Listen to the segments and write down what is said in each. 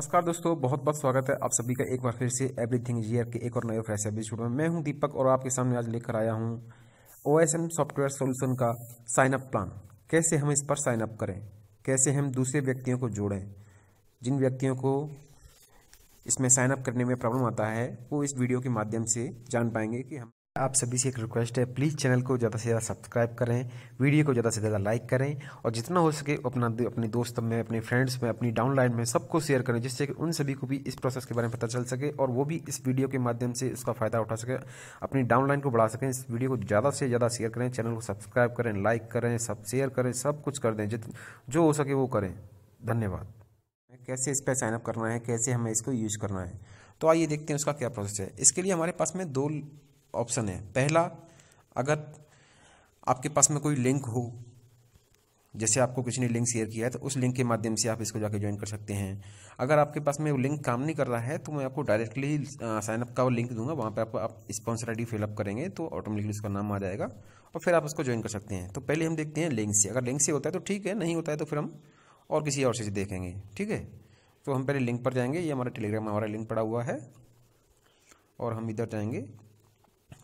नमस्कार दोस्तों बहुत बहुत स्वागत है आप सभी का एक बार फिर से एवरीथिंग जीयर के एक और नए फ्रेश एपिसोड में मैं हूं दीपक और आपके सामने आज लेकर आया हूं एम सॉफ्टवेयर सॉल्यूशन का साइन अप प्लान कैसे हम इस पर साइन अप करें कैसे हम दूसरे व्यक्तियों को जोड़ें जिन व्यक्तियों को इसमें साइन अप करने में प्रॉब्लम आता है वो इस वीडियो के माध्यम से जान पाएंगे कि हम आप सभी से एक रिक्वेस्ट है प्लीज़ चैनल को ज़्यादा से ज़्यादा सब्सक्राइब करें वीडियो को ज़्यादा से ज़्यादा लाइक करें और जितना हो सके अपना अपने दोस्तों में अपने फ्रेंड्स में अपनी डाउनलाइन में सबको शेयर करें जिससे कि उन सभी को भी इस प्रोसेस के बारे में पता चल सके और वो भी इस वीडियो के माध्यम से इसका फ़ायदा उठा सके अपनी डाउनलाइन को बढ़ा सकें इस वीडियो को ज़्यादा से ज़्यादा शेयर करें चैनल को सब्सक्राइब करें लाइक करें सब शेयर करें सब कुछ कर दें जित जो हो सके वो करें धन्यवाद कैसे इस पर साइनअप करना है कैसे हमें इसको यूज करना है तो आइए देखते हैं उसका क्या प्रोसेस है इसके लिए हमारे पास में दो ऑप्शन है पहला अगर आपके पास में कोई लिंक हो जैसे आपको किसी ने लिंक शेयर किया है तो उस लिंक के माध्यम से आप इसको जाके ज्वाइन कर सकते हैं अगर आपके पास में वो लिंक काम नहीं कर रहा है तो मैं आपको डायरेक्टली साइनअप का वो लिंक दूंगा वहाँ पर आप, आप स्पॉन्सर आई डी फिलअप करेंगे तो ऑटोमेटिकली उसका नाम आ जाएगा और फिर आप उसको ज्वाइन कर सकते हैं तो पहले हम देखते हैं लिंक से अगर लिंक से होता है तो ठीक है नहीं होता है तो फिर हम और किसी और से देखेंगे ठीक है तो हम पहले लिंक पर जाएंगे ये हमारा टेलीग्राम हमारा लिंक पड़ा हुआ है और हम इधर जाएंगे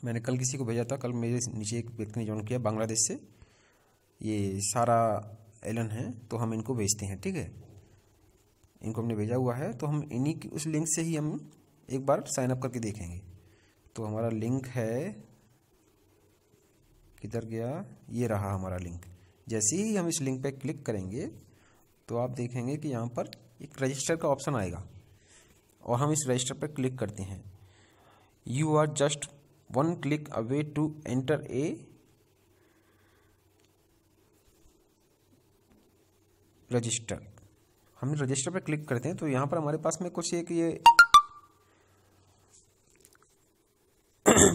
मैंने कल किसी को भेजा था कल मेरे नीचे एक व्यक्ति ने ज्वाइन किया बांग्लादेश से ये सारा एलन है तो हम इनको भेजते हैं ठीक है इनको हमने भेजा हुआ है तो हम इन्हीं की उस लिंक से ही हम एक बार साइन अप करके देखेंगे तो हमारा लिंक है किधर गया ये रहा हमारा लिंक जैसे ही हम इस लिंक पर क्लिक करेंगे तो आप देखेंगे कि यहाँ पर एक रजिस्टर का ऑप्शन आएगा और हम इस रजिस्टर पर क्लिक करते हैं you are just one click away to enter a register हम रजिस्टर पर क्लिक करते हैं तो यहाँ पर हमारे पास में कुछ एक ये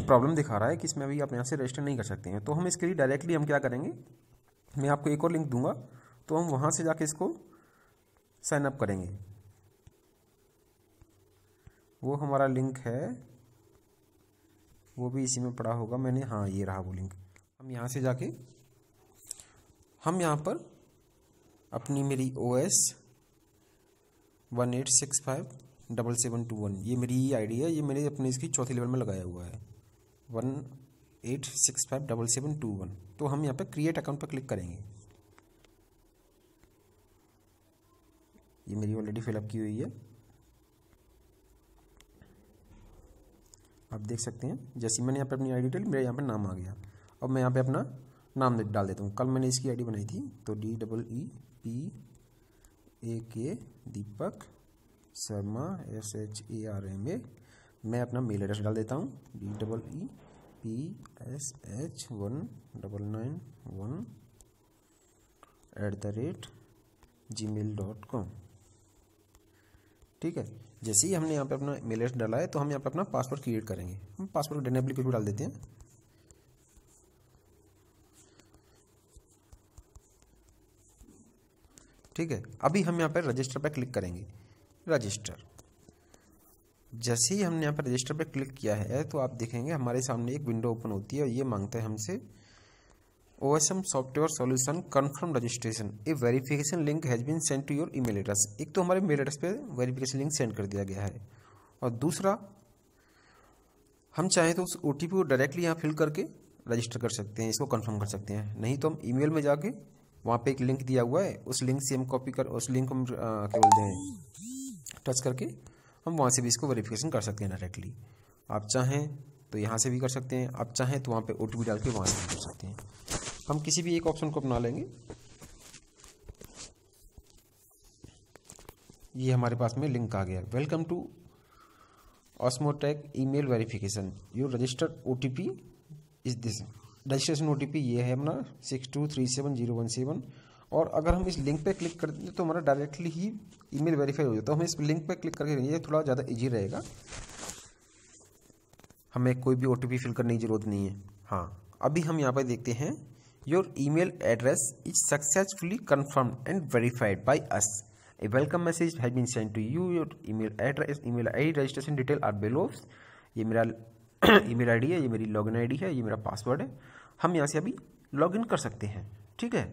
प्रॉब्लम दिखा रहा है कि इसमें अभी आप यहाँ से रजिस्टर नहीं कर सकते हैं तो हम इसके लिए डायरेक्टली हम क्या करेंगे मैं आपको एक और लिंक दूंगा तो हम वहाँ से जाके इसको साइन अप करेंगे वो हमारा लिंक है वो भी इसी में पड़ा होगा मैंने हाँ ये रहा वो लिंक हम यहाँ से जाके हम यहाँ पर अपनी मेरी O S one eight six five double seven two one ये मेरी आईडी है ये मैंने अपने इसकी चौथे लेवल में लगाया हुआ है one eight six five double seven two one तो हम यहाँ पर क्रिएट अकाउंट पर क्लिक करेंगे ये मेरी ऑलरेडी फिलअप की हुई है आप देख सकते हैं जैसे मैंने यहाँ पे अपनी आई डिटेल मेरा यहाँ पे नाम आ गया अब मैं यहाँ पे अपना नाम डाल देता हूँ कल मैंने इसकी आईडी बनाई थी तो D double E P A K Deepak Sharma S H A R M A मैं अपना मेल एड्रेस डाल देता हूँ D double E P S H one double nine one eight the rate gmail dot com ठीक है जैसे ही हमने यहाँ पे अपना मेल एड्रेस डाला है तो हम यहाँ पे अपना पासवर्ड क्रिएट करेंगे हम पासवर्ड डेनेबली कुछ भी डाल देते हैं ठीक है अभी हम यहाँ पर रजिस्टर पर क्लिक करेंगे रजिस्टर जैसे ही हमने यहाँ पर रजिस्टर पर क्लिक किया है तो आप देखेंगे हमारे सामने एक विंडो ओपन होती है और ये मांगता है हमसे OSM software solution confirm registration a verification link has been send to your mail address एक तो हमारे मेल एड्रेस पे वेरीफिकेशन लिंक सेंड कर दिया गया है और दूसरा हम चाहें तो उस ओ टी पी को डायरेक्टली यहाँ फिल करके रजिस्टर कर सकते हैं इसको कन्फर्म कर सकते हैं नहीं तो हम ई मेल में जाके वहाँ पर एक लिंक दिया हुआ है उस लिंक से हम कॉपी कर उस लिंक को हम क्या बोलते हैं टच करके हम वहाँ से भी इसको वेरीफिकेशन कर सकते हैं डायरेक्टली आप चाहें तो यहाँ से भी कर सकते हैं आप चाहें तो वहाँ पे ओ टी पी डाल के वहाँ से भी कर सकते हैं हम किसी भी एक ऑप्शन को अपना लेंगे ये हमारे पास में लिंक आ गया welcome to E email verification your registered O T P is this registration O T P ये है अपना six two three seven zero one seven और अगर हम इस लिंक पे क्लिक कर हैं तो हमारा डायरेक्टली ही ईमेल वेरीफाई हो जाता है हम इस लिंक पे क्लिक करके ये थोड़ा ज़्यादा इजी रहेगा हमें कोई भी ओ फिल करने की ज़रूरत नहीं है हाँ अभी हम यहाँ पर देखते हैं Your email address is successfully confirmed and verified by us. A welcome message has been sent to you. Your email address, email ID, registration detail are below. ये मेरा ईमेल आईडी है ये मेरी लॉगिन आईडी है ये मेरा password है हम यहाँ से अभी लॉगिन कर सकते हैं ठीक है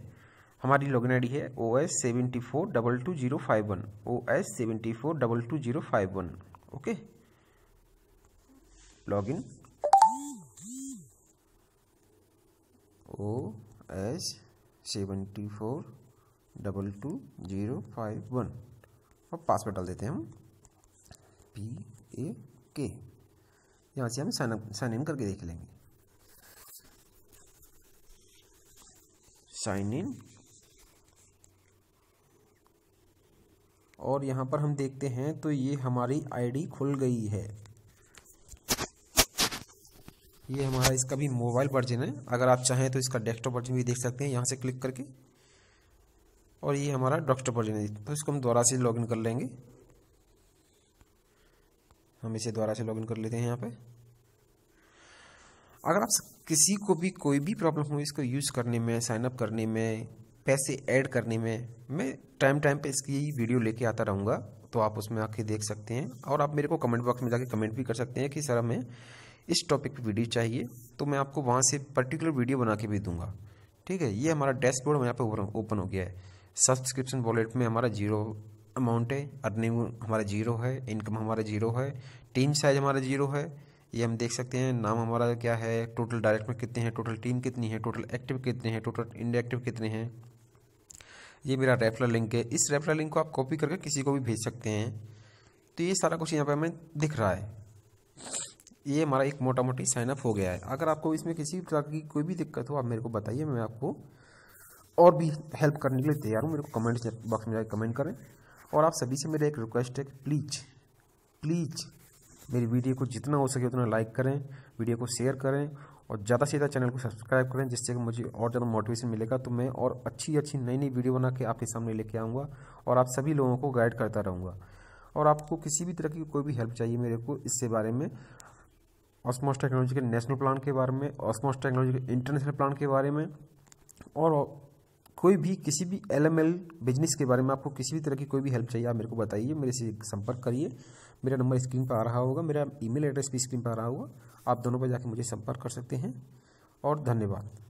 हमारी लॉगिन आईडी है O S seventy four double two zero five one O S seventy four double two zero five one okay login O S seventy four double two zero five one और password डाल देते हैं हम P A के यहाँ से हम sign sign in करके देख लेंगे साइन इन और यहाँ पर हम देखते हैं तो ये हमारी आईडी खुल गई है ये हमारा इसका भी मोबाइल वर्जन है अगर आप चाहें तो इसका डेस्कटॉप वर्जन भी देख सकते हैं यहाँ से क्लिक करके और ये हमारा डॉक्टर वर्जन है तो इसको हम दोबारा से लॉगिन कर लेंगे हम इसे दोबारा से लॉगिन कर लेते हैं यहाँ पे अगर आप किसी को भी कोई भी प्रॉब्लम हो इसको यूज़ करने में साइनअप करने में पैसे ऐड करने में मैं टाइम टाइम पे इसकी वीडियो लेके आता रहूँगा तो आप उसमें आके देख सकते हैं और आप मेरे को कमेंट बॉक्स में जाके कमेंट भी कर सकते हैं कि सर हमें इस टॉपिक पर वीडियो चाहिए तो मैं आपको वहाँ से पर्टिकुलर वीडियो बना के भी दूंगा ठीक है ये हमारा डैशबोर्ड यहाँ पर ओपन हो गया है सब्सक्रिप्शन वॉलेट में हमारा जीरो अमाउंट है अर्निंग हमारा जीरो है इनकम हमारा जीरो है टीम साइज हमारा जीरो है ये हम देख सकते हैं नाम हमारा क्या है टोटल डायरेक्ट में कितने हैं टोटल टीम कितनी है टोटल एक्टिव कितने हैं टोटल इंडेक्टिव कितने हैं ये मेरा रेफरल लिंक है इस रेफरल लिंक को आप कॉपी करके किसी को भी भेज सकते हैं तो ये सारा कुछ यहाँ पर हमें दिख रहा है ये हमारा एक मोटा मोटी साइनअप हो गया है अगर आपको इसमें किसी भी प्रकार की कोई भी दिक्कत हो आप मेरे को बताइए मैं आपको और भी हेल्प करने के लिए तैयार हूँ मेरे को कमेंट बॉक्स में जाकर कमेंट करें और आप सभी से मेरा एक रिक्वेस्ट है कि प्लीज प्लीज मेरी वीडियो को जितना हो सके उतना लाइक करें वीडियो को शेयर करें और ज़्यादा से ज़्यादा चैनल को सब्सक्राइब करें जिससे कि मुझे और ज़्यादा मोटिवेशन मिलेगा तो मैं और अच्छी अच्छी नई नई वीडियो बना के आपके सामने लेके आऊँगा और आप सभी लोगों को गाइड करता रहूँगा और आपको किसी भी तरह की कोई भी हेल्प चाहिए मेरे को इससे बारे में ऑस्मोस टेक्नोलॉजी के नेशनल प्लान के बारे में ऑस्मोस टेक्नोलॉजी के इंटरनेशनल प्लान के बारे में और कोई भी किसी भी एल बिजनेस के बारे में आपको किसी भी तरह की कोई भी हेल्प चाहिए आप मेरे को बताइए मेरे से संपर्क करिए मेरा नंबर स्क्रीन पर आ रहा होगा मेरा ईमेल एड्रेस भी स्क्रीन पर आ रहा होगा आप दोनों पर जाकर मुझे संपर्क कर सकते हैं और धन्यवाद